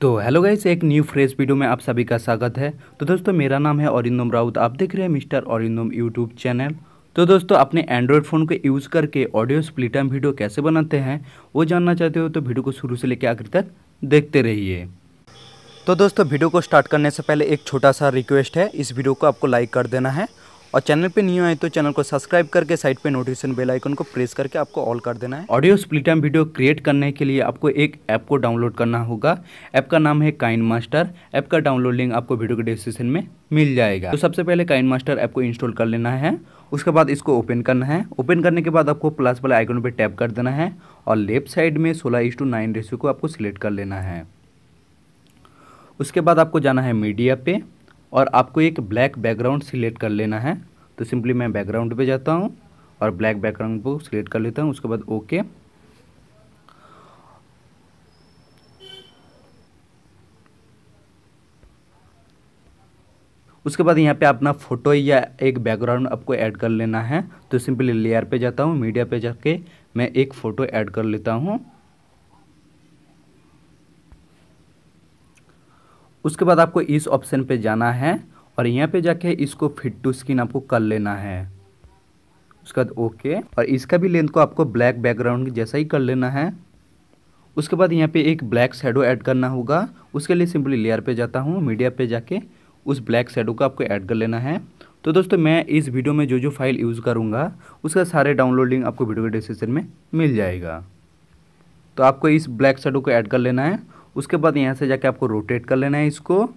तो hello guys एक new fresh video में आप सभी का स्वागत है तो दोस्तों मेरा नाम है औरिंदम राउत आप देख रहे हैं मिस्टर औरिंदम यूट्यूब चैनल तो दोस्तों अपने एंड्रॉयड फ़ोन को यूज़ करके ऑडियो स्प्लिट वीडियो कैसे बनाते हैं वो जानना चाहते हो तो वीडियो को शुरू से लेकर आखिर तक देखते रहिए तो दोस्तों वीडियो को स्टार्ट करने से पहले एक छोटा सा रिक्वेस्ट है इस वीडियो को आपको लाइक कर देना है और चैनल पे नहीं आए तो चैनल को सब्सक्राइब करके साइड पे नोटिफिकेशन बेल आइकन को प्रेस करके आपको ऑल कर देना है audio split time video create करने के लिए आपको एक ऐप को डाउनलोड करना होगा ऐप का नाम है काइन मास्टर ऐप का डाउनलोड लिंक आपको वीडियो के डिस्क्रिप्शन में मिल जाएगा तो सबसे पहले काइन मास्टर ऐप को इंस्टॉल कर लेना है उसके बाद इसको ओपन करना है ओपन करने के बाद आपको प्लस वाले आइकन पर टैप कर देना है और लेफ्ट साइड में सोलह इंस टू नाइन रेशियो को आपको सिलेक्ट कर लेना है उसके बाद आपको जाना है मीडिया पे और आपको एक ब्लैक बैकग्राउंड सिलेक्ट कर लेना है तो सिंपली मैं बैकग्राउंड पे जाता हूँ और ब्लैक बैकग्राउंड को सिलेक्ट कर लेता हूँ उसके बाद ओके उसके बाद यहाँ पे अपना फोटो या एक बैकग्राउंड आपको ऐड कर लेना है तो सिंपली लेयर पे जाता हूँ मीडिया पे जाके मैं एक फ़ोटो ऐड कर लेता हूँ उसके बाद आपको इस ऑप्शन पे जाना है और यहाँ पे जाके इसको फिट टू स्किन आपको कर लेना है उसके बाद ओके और इसका भी लेंथ को आपको ब्लैक बैकग्राउंड जैसा ही कर लेना है उसके बाद यहाँ पे एक ब्लैक शेडो ऐड करना होगा उसके लिए सिंपली लेयर पे जाता हूँ मीडिया पे जाके उस ब्लैक शेडो को आपको ऐड कर लेना है तो दोस्तों मैं इस वीडियो में जो जो फाइल यूज़ करूँगा उसका सारे डाउनलोड लिंक आपको वीडियो के डिस्क्रिप्शन में मिल जाएगा तो आपको इस ब्लैक शेडो को ऐड कर लेना है उसके बाद यहाँ से जाके आपको रोटेट कर लेना है इसको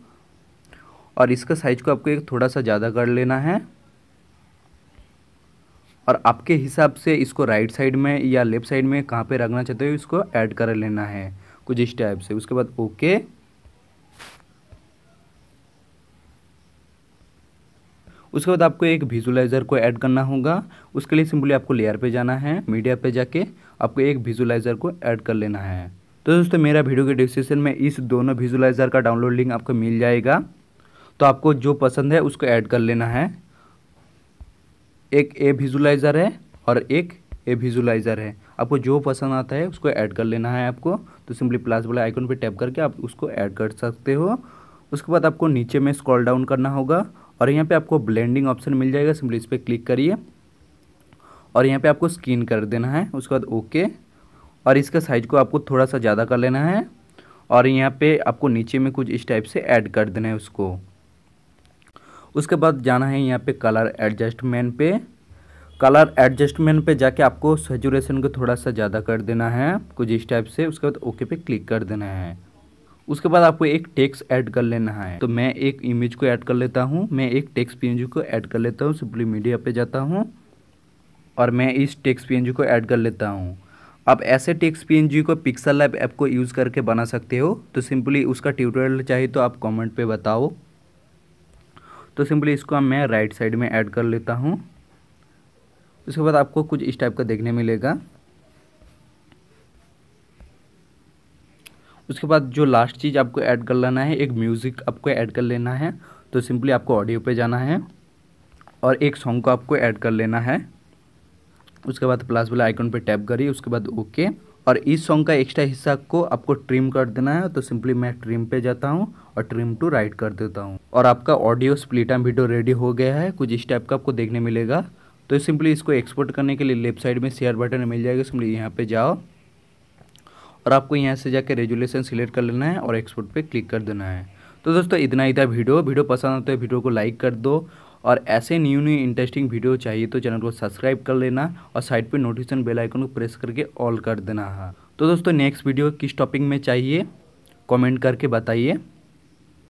और इसका साइज को आपको एक थोड़ा सा ज़्यादा कर लेना है और आपके हिसाब से इसको राइट साइड में या लेफ्ट साइड में कहाँ पे रखना चाहते हो इसको ऐड कर लेना है कुछ इस टाइप से उसके बाद ओके उसके बाद आपको एक विजुलाइजर को ऐड करना होगा उसके लिए सिंपली आपको लेयर पे जाना है मीडिया पे जाके आपको एक विजुलाइजर को ऐड कर लेना है तो दोस्तों मेरा वीडियो के डिस्क्रिप्शन में इस दोनों विजुलाइजर का डाउनलोड लिंक आपको मिल जाएगा तो आपको जो पसंद है उसको ऐड कर लेना है एक ए विजुलाइज़र है और एक ए विजुलाइज़र है आपको जो पसंद आता है उसको ऐड कर लेना है आपको तो सिंपली प्लस वाला आइकन पर टैप करके आप उसको ऐड कर सकते हो उसके बाद आपको नीचे में स्क्रॉल डाउन करना होगा और यहाँ पे आपको ब्लेंडिंग ऑप्शन मिल जाएगा सिंपली इस पर क्लिक करिए और यहाँ पे आपको स्किन कर देना है उसके बाद ओके और इसका साइज को आपको थोड़ा सा ज़्यादा कर लेना है और यहाँ पे आपको नीचे में कुछ इस टाइप से ऐड कर देना है उसको उसके बाद जाना है यहाँ पे कलर एडजस्टमेंट पे कलर एडजस्टमेंट पे जाके आपको सेचुरेशन को थोड़ा सा ज़्यादा कर देना है कुछ इस टाइप से उसके बाद ओके पे क्लिक कर देना है उसके बाद आपको एक टेक्स ऐड कर लेना है तो मैं एक इमेज को ऐड कर लेता हूँ मैं एक टेक्स पी को ऐड कर लेता हूँ सिंपली मीडिया पर जाता हूँ और मैं इस टेक्स पी को ऐड कर लेता हूँ आप ऐसे टेक्स पी को पिक्सल लैब ऐप को यूज़ करके बना सकते हो तो सिंपली उसका ट्यूटोरियल चाहिए तो आप कमेंट पे बताओ तो सिंपली इसको मैं राइट साइड में ऐड कर लेता हूँ उसके बाद आपको कुछ इस टाइप का देखने मिलेगा उसके बाद जो लास्ट चीज़ आपको ऐड कर लेना है एक म्यूज़िक आपको ऐड कर लेना है तो सिंपली आपको ऑडियो पे जाना है और एक सॉन्ग को आपको ऐड कर लेना है उसके बाद प्लस वाला आइकन पे टैप करिए उसके बाद ओके और इस सॉन्ग का एक्स्ट्रा हिस्सा को आपको ट्रिम कर देना है तो सिंपली मैं ट्रिम पे जाता हूँ और ट्रिम टू राइट कर देता हूँ और आपका ऑडियो स्प्लिट एम वीडियो रेडी हो गया है कुछ इस टाइप का आपको देखने मिलेगा तो सिंपली इसको एक्सपोर्ट करने के लिए लेफ्ट साइड में शेयर बटन मिल जाएगा सिंपली यहाँ पर जाओ और आपको यहाँ से जाके रेजुलेशन सिलेक्ट कर लेना है और एक्सपोर्ट पर क्लिक कर देना है तो दोस्तों इतना ही था वीडियो वीडियो पसंद आता है तो वीडियो को लाइक कर दो और ऐसे न्यू न्यू इंटरेस्टिंग वीडियो चाहिए तो चैनल को सब्सक्राइब कर लेना और साइड पे नोटिफिकेशन बेल आइकन को प्रेस करके ऑल कर देना तो दोस्तों नेक्स्ट वीडियो किस टॉपिक में चाहिए कमेंट करके बताइए